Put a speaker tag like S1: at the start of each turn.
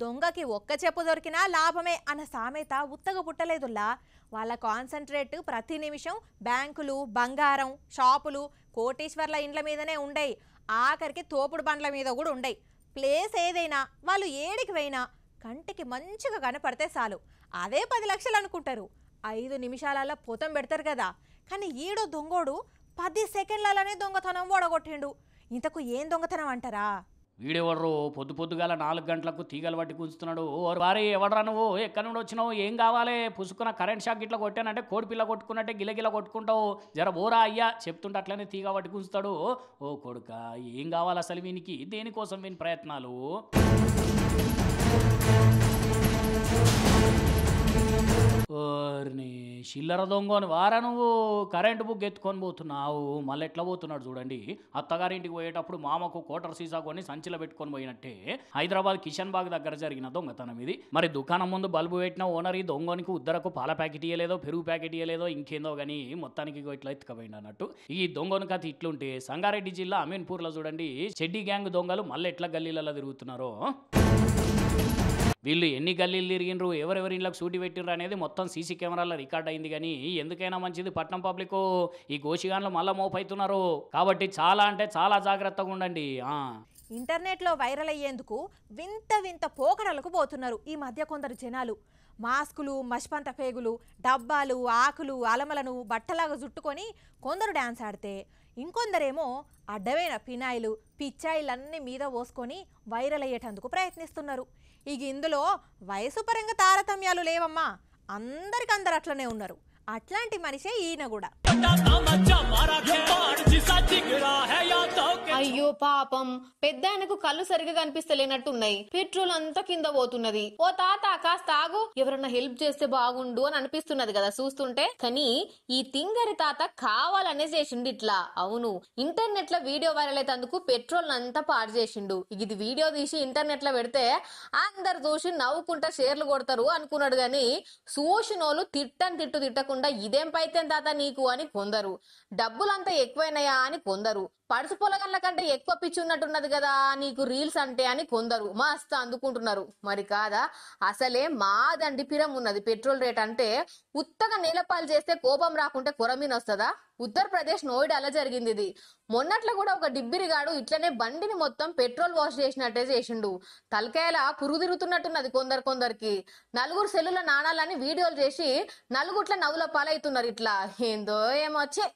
S1: దొంగకి ఒక్క చెప్పు దొరికినా లాభమే అన్న సామెత ఉత్తగ పుట్టలేదులా వాళ్ళ కాన్సన్ట్రేట్ ప్రతి నిమిషం బ్యాంకులు బంగారం షాపులు కోటేశ్వర్ల ఇండ్ల మీదనే ఉండయి ఆఖరికి తోపుడు బండ్ల మీద కూడా ఉండయి ప్లేస్ ఏదైనా వాళ్ళు ఏడికి పోయినా కంటికి మంచిగా కనపడితే చాలు అదే పది లక్షలు అనుకుంటారు ఐదు నిమిషాలలో పొతం పెడతారు కదా కానీ ఈడో దొంగోడు పది సెకండ్లలోనే దొంగతనం ఓడగొట్టిండు ఇంతకు ఏం దొంగతనం అంటారా
S2: వీడెవరు పొద్దు పొద్దుగాల నాలుగు గంటలకు తీగలు పట్టి కూర్చుతున్నాడు ఓరు వారే ఎవడరా నువ్వు ఎక్కడి నుండి వచ్చినావు ఏం కావాలి పుసుకున్న కరెంట్ షాక్ ఇట్లా కొట్టానంటే కోడిపిల్ల కొట్టుకున్నట్టే గిలగిల కొట్టుకుంటావు జర బోరా అయ్యా చెప్తుంటే అట్లనే తీగ పట్టి కూర్చుతాడు ఓ కొడుక ఏం కావాలి అసలు వీనికి దేనికోసం వీని ప్రయత్నాలు ఓర్ని చిల్లర దొంగని వారా నువ్వు కరెంటు బుక్ ఎత్తుకొని పోతున్నావు మళ్ళీ ఎట్లా పోతున్నాడు చూడండి అత్తగారింటికి పోయేటప్పుడు మామకు కోటర్ సీసా కొని సంచిలో పెట్టుకొని పోయినట్టే హైదరాబాద్ కిషన్ బాగ్ దగ్గర జరిగిన దొంగతనం ఇది మరి దుకాణం ముందు బల్బు పెట్టిన ఓనర్ ఈ దొంగనికి ఉద్దరకు పాల ప్యాకెట్ ఇయ్యలేదో పెరుగు ప్యాకెట్ ఇయ్యలేదో ఇంకేందో కానీ మొత్తానికి ఇట్లా ఎత్తుకపోయింది అన్నట్టు ఈ దొంగను కథ ఇట్లుంటే సంగారెడ్డి జిల్లా అమీన్పూర్లో చూడండి చెడ్డి గ్యాంగ్ దొంగలు మళ్ళీ ఎట్లా గల్లీలలో తిరుగుతున్నారో వీళ్ళు ఎన్ని గల్లీలు తిరిగినరు ఎవరెవరి ఇళ్ళకి సూటి పెట్టిర్రు అనేది మొత్తం సీసీ కెమెరాల రికార్డ్ అయింది కానీ ఎందుకైనా మంచిది పట్నం పబ్లిక్ ఈ గోషిగాన్లు మళ్ళీ మోపైతున్నారు కాబట్టి చాలా అంటే చాలా జాగ్రత్తగా ఉండండి
S1: ఇంటర్నెట్లో వైరల్ అయ్యేందుకు వింత వింత పోకడలకు పోతున్నారు ఈ మధ్య కొందరు జనాలు మాస్కులు మష్పంత పేగులు డబ్బాలు ఆకులు అలమలను బట్టలాగా జుట్టుకొని కొందరు డ్యాన్స్ ఆడితే ఇంకొందరేమో అడ్డమైన పినాయిలు పిచ్చాయిలన్నీ మీద పోసుకొని వైరల్ అయ్యేటందుకు ప్రయత్నిస్తున్నారు ఇక ఇందులో వయసు పరంగా తారతమ్యాలు లేవమ్మా అందరికందరు అట్లనే ఉన్నారు
S3: అట్లాంటి మనిషే ఈయన కూడా పాపం పెద్ద ఆయనకు కళ్ళు సరిగా కనిపిస్తలేనట్టున్నాయి పెట్రోల్ అంతా కింద పోతున్నది ఓ తాత కాస్త ఆగు ఎవరన్నా హెల్ప్ చేస్తే బాగుండు అని అనిపిస్తున్నది కదా చూస్తుంటే కానీ ఈ తింగరి తాత కావాలనే చేసిండు ఇట్లా అవును ఇంటర్నెట్ లో వీడియో వైరల్ అయితే పెట్రోల్ అంతా పాడు చేసిండు ఇది వీడియో తీసి ఇంటర్నెట్ లో పెడితే అందరు చూసి నవ్వుకుంటా షేర్లు కొడతారు అనుకున్నాడు గాని సూషినోలు తిట్టని తిట్టు తిట్టకుండా ఇదేం పైతే తాత నీకు అని కొందరు డబ్బులంతా ఎక్కువైనాయా అని కొందరు పడుసు పొలగల్ల కంటే ఎక్కువ పిచ్చి ఉన్నట్టున్నది కదా నీకు రీల్స్ అంటే అని కొందరు మస్తు అందుకుంటున్నారు మరి కాదా అసలే మాదండి పిరం ఉన్నది పెట్రోల్ రేట్ అంటే ఉత్తగా నేలపాలు చేస్తే కోపం రాకుంటే కొరమీన్ వస్తుందా ఉత్తరప్రదేశ్ నోయిడాలో జరిగింది ఇది మొన్నట్లో కూడా ఒక డిబ్బిరిగాడు ఇట్లనే బండిని మొత్తం పెట్రోల్ వాష్ చేసినట్టే చేసిండు తలకాయల పురుగు తిరుగుతున్నట్టున్నది కొందరు కొందరికి నలుగురు సెల్లుల నాణాలని వీడియోలు చేసి నలుగుట్ల నవ్వుల పాలవుతున్నారు ఇట్లా ఏందో ఏమొచ్చే